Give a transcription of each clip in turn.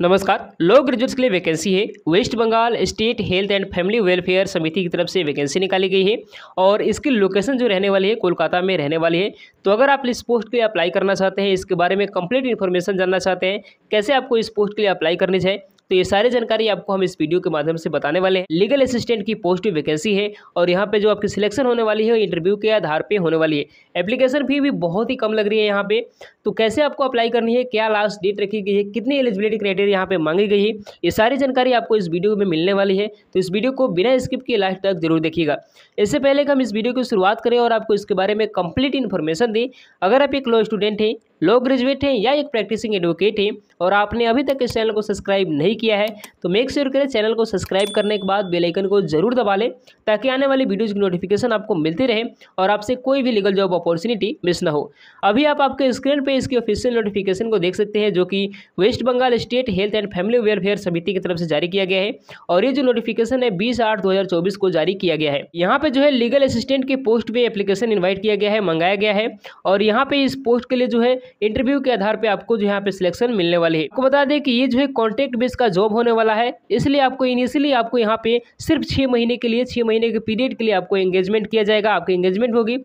नमस्कार लो ग्रेजुएट्स के लिए वैकेंसी है West Bengal State Health and Family Welfare समिति की तरफ से वैकेंसी निकाली गई है और इसकी लोकेशन जो रहने वाली है कोलकाता में रहने वाली है तो अगर आप इस पोस्ट के लिए अप्लाई करना चाहते हैं इसके बारे में कंप्लीट इन्फॉर्मेशन जानना चाहते हैं कैसे आपको इस पोस्ट के लिए अप्लाई करनी चाहिए तो ये सारी जानकारी आपको हम इस वीडियो के माध्यम से बताने वाले हैं लीगल असिस्टेंट की पोस्ट वैकेंसी है और यहाँ पे जो आपकी सिलेक्शन होने वाली है इंटरव्यू के आधार पर होने वाली है एप्लीकेशन फी भी बहुत ही कम लग रही है यहाँ पे तो कैसे आपको अप्लाई करनी है क्या लास्ट डेट रखी गई है कितनी एलिजिबिलिटी क्राइटेरिया यहाँ पे मांगी गई है ये सारी जानकारी आपको इस वीडियो में मिलने वाली है तो इस वीडियो को बिना स्किप के लास्ट तक जरूर देखिएगा इससे पहले कि हम इस वीडियो की शुरुआत करें और आपको इसके बारे में कंप्लीट इन्फॉर्मेशन दें अगर आप एक लो स्टूडेंट हैं लो ग्रेजुएट हैं या एक प्रैक्टिसिंग एडवोकेट हैं और आपने अभी तक इस चैनल को सब्सक्राइब नहीं किया है तो मेक श्योर करें चैनल को सब्सक्राइब करने के बाद बेलाइकन को जरूर दबा लें ताकि आने वाली वीडियोज़ की नोटिफिकेशन आपको मिलती रहे और आपसे कोई भी लीगल जॉब अपॉर्चुनिटी मिस ना हो अभी आप आपके स्क्रीन पर इसकी ऑफिशियल नोटिफिकेशन को देख सकते हैं जो कि West Bengal State Health and Family Welfare समिति की तरफ से जारी किया गया है और ये जो नोटिफिकेशन है बीस आठ दो को जारी किया गया है यहाँ पर जो है लीगल असिस्टेंट के पोस्ट पर एप्लीकेशन इन्वाइट किया गया है मंगाया गया है और यहाँ पर इस पोस्ट के लिए जो है इंटरव्यू के आधार पर आपको जो यहाँ पे सिलेक्शन मिलने वाली है आपको बता दें कि ये जो है कॉन्ट्रैक्ट बेस का जॉब होने वाला है इसलिए आपको इनिशियली आपको यहाँ पे सिर्फ छः महीने के लिए छः महीने के पीरियड के लिए आपको एंगेजमेंट किया जाएगा आपकी एंगेजमेंट होगी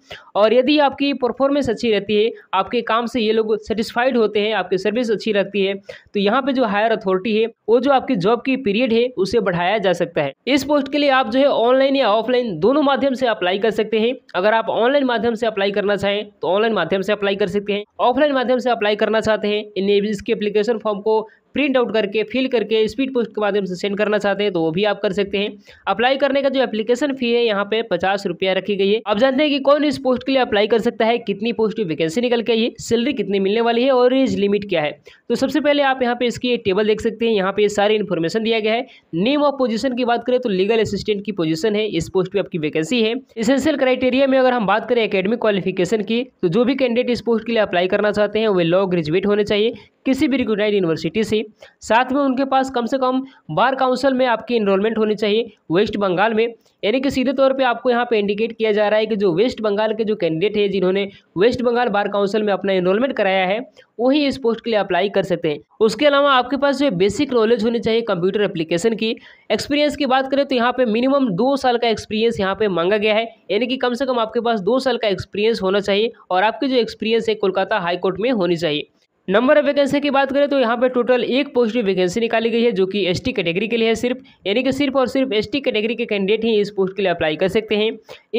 और यदि आपकी परफॉर्मेंस अच्छी रहती है आपके काम से ये लोग सेटिस्फाइड होते हैं आपकी सर्विस अच्छी रहती है तो यहाँ पे जो हायर अथॉरिटी है वो जो आपकी जॉब की पीरियड है उसे बढ़ाया जा सकता है इस पोस्ट के लिए आप जो है ऑनलाइन या ऑफलाइन दोनों माध्यम से अप्लाई कर सकते हैं अगर आप ऑनलाइन माध्यम से अप्लाई करना चाहें तो ऑनलाइन माध्यम से अप्लाई कर सकते हैं ऑफलाइन माध्यम से अप्लाई करना चाहते हैं इन इसके के एप्लीकेशन फॉर्म को प्रिंट आउट करके फिल करके स्पीड पोस्ट के माध्यम से सेंड करना चाहते हैं तो वो भी आप कर सकते हैं अप्लाई करने का जो एप्लीकेशन फी है यहाँ पे पचास रुपया रखी गई है आप जानते हैं कि कौन इस पोस्ट के लिए अप्लाई कर सकता है कितनी पोस्ट की वैकेंसी निकल के है सैलरी कितनी मिलने वाली है और एज लिमिट क्या है तो सबसे पहले आप यहाँ पे इसकी टेबल देख सकते हैं यहाँ पे सारी इन्फॉर्मेशन दिया गया है नेम ऑफ पोजिशन की बात करें तो लीगल असिस्टेंट की पोजिशन है इस पोस्ट पर आपकी वैकेंसी है इसेंशियल क्राइटेरिया में अगर हम बात करें अकेडमिक क्वालिफिकेशन की तो जो भी कैंडिडेट इस पोस्ट के लिए अप्लाई करना चाहते हैं वे लॉ ग्रेजुएट होने चाहिए किसी भी रिकोगनाइज यूनिवर्सिटी से साथ में उनके पास कम से कम बार काउंसिल में आपकी इनरोलमेंट होनी चाहिए वेस्ट बंगाल में यानी कि सीधे तौर पे आपको यहाँ पे इंडिकेट किया जा रहा है कि जो वेस्ट बंगाल के जो कैंडिडेट हैं जिन्होंने वेस्ट बंगाल बार काउंसिल में अपना इनरोलमेंट कराया है वही इस पोस्ट के लिए अप्लाई कर सकते हैं उसके अलावा आपके पास जो बेसिक नॉलेज होनी चाहिए कंप्यूटर एप्लीकेशन की एक्सपीरियंस की बात करें तो यहाँ पर मिनिमम दो साल का एक्सपीरियंस यहाँ पर मांगा गया है यानी कि कम से कम आपके पास दो साल का एक्सपीरियंस होना चाहिए और आपकी जो एक्सपीरियंस है कोलकाता हाईकोर्ट में होनी चाहिए नंबर ऑफ वैकेंसी की बात करें तो यहाँ पे टोटल एक पॉजिटिव वैकेंसी निकाली गई है जो कि एसटी कैटेगरी के लिए है सिर्फ यानी कि सिर्फ और सिर्फ एसटी कैटेगरी के कैंडिडेट ही इस पोस्ट के लिए अप्लाई कर सकते हैं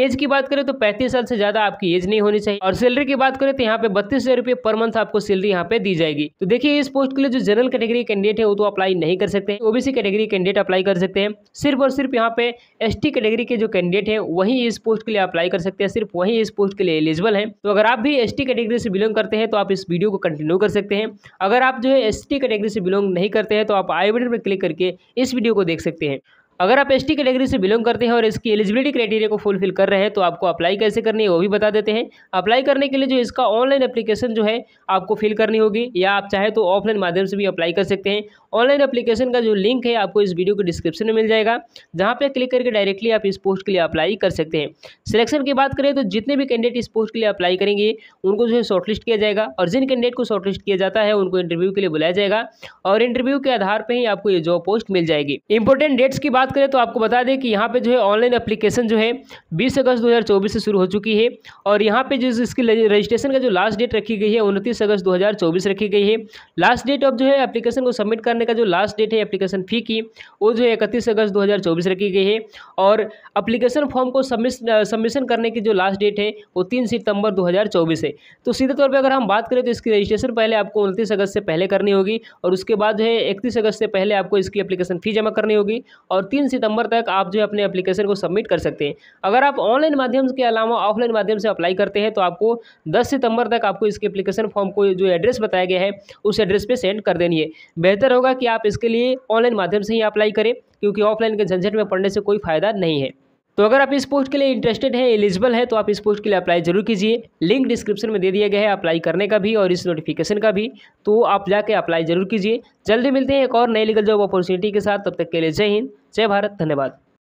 एज की बात करें तो 35 साल से ज़्यादा आपकी एज नहीं होनी चाहिए और सैलरी की बात करें तो यहाँ पे बत्तीस हज़ार पर मंथ आपको सैलरी यहाँ पे दी जाएगी तो देखिए इस पोस्ट के लिए जो जनरल कैटेगरी के कैंडिडेट है वो तो अप्लाई नहीं कर सकते ओबीसी कैटेगरी कैंडिडेट अप्लाई कर सकते हैं सिर्फ और सिर्फ यहाँ पे एस कैटेगरी के जो कैंडिडेट हैं वही इस पोस्ट के लिए अप्लाई कर सकते हैं सिर्फ वही इस पोस्ट के लिए एलिजिबल है तो अगर आप भी एस कैटेगरी से बिलोंग करते हैं तो आप इस वीडियो को कंटिन्यू सकते हैं अगर आप जो है एस कैटेगरी से बिलोंग नहीं करते हैं तो आप आई बटन पर क्लिक करके इस वीडियो को देख सकते हैं अगर आप एस कैटेगरी से बिलोंग करते हैं और इसकी एलिजिबिलिटी क्राइटेरिया को फुलफिल कर रहे हैं तो आपको अप्लाई कैसे करनी है वो भी बता देते हैं अप्लाई करने के लिए जो इसका ऑनलाइन एप्लीकेशन जो है आपको फिल करनी होगी या आप चाहे तो ऑफलाइन माध्यम से भी अप्लाई कर सकते हैं ऑनलाइन अप्लीकेशन का जो लिंक है आपको इस वीडियो के डिस्क्रिप्शन में मिल जाएगा जहाँ पर क्लिक करके डायरेक्टली आप इस पोस्ट के लिए अप्लाई कर सकते हैं सिलेक्शन की बात करें तो जितने भी कैंडिडेट इस पोस्ट के लिए अप्लाई करेंगे उनको जो है शॉर्टलिस्ट किया जाएगा और जिन कैंडिडेट को शॉर्टलिस्ट किया जाता है उनको इंटरव्यू के लिए बुलाया जाएगा और इंटरव्यू के आधार पर ही आपको ये जॉब पोस्ट मिल जाएगी इंपॉर्टेंट डेट्स की बात करें तो आपको बता दें कि यहाँ पे जो है ऑनलाइन अप्लीकेशन जो है 20 अगस्त 2024 से शुरू हो चुकी है और यहाँ पे जो इसकी रजिस्ट्रेशन का जो लास्ट डेट रखी गई है उनतीस अगस्त 2024 रखी गई है लास्ट डेट ऑफ जो है एप्लीकेशन को सबमिट करने करने का जो लास्ट डेट है एप्लीकेशन फ़ी की वो जो है इकतीस अगस्त 2024 रखी गई है और अप्लीकेशन फॉर्म को सबमिशन करने की जो लास्ट डेट है वो तीन सितंबर 2024 है तो सीधे तौर पर अगर हम बात करें तो इसकी रजिस्ट्रेशन पहले आपको उनतीस अगस्त से पहले करनी होगी और उसके बाद जो है इकतीस अगस्त से पहले आपको इसकी अप्लीकेशन फ़ी जमा करनी होगी और तीन सितंबर तक आप जो है अपने अप्लीकेशन को सबमिट कर सकते हैं अगर आप ऑनलाइन माध्यम के अलावा ऑफलाइन माध्यम से अप्लाई करते हैं तो आपको दस सितंबर तक आपको इसके अप्लीकेशन फॉर्म को जो एड्रेस बताया गया है उस एड्रेस पर सेंड कर देनी है बेहतर होगा कि आप इसके लिए ऑनलाइन माध्यम से ही अप्लाई करें क्योंकि ऑफलाइन के झंझट में पढ़ने से कोई फ़ायदा नहीं है तो अगर आप इस पोस्ट के लिए इंटरेस्टेड हैं एलिजिबल है तो आप इस पोस्ट के लिए अप्लाई जरूर कीजिए लिंक डिस्क्रिप्शन में दे दिया गया है अप्लाई करने का भी और इस नोटिफिकेशन का भी तो आप जाके अप्लाई जरूर कीजिए जल्दी मिलते हैं एक और नई लीगल जॉब अपॉर्चुनिटी के साथ तब तक के लिए जय हिंद जय भारत धन्यवाद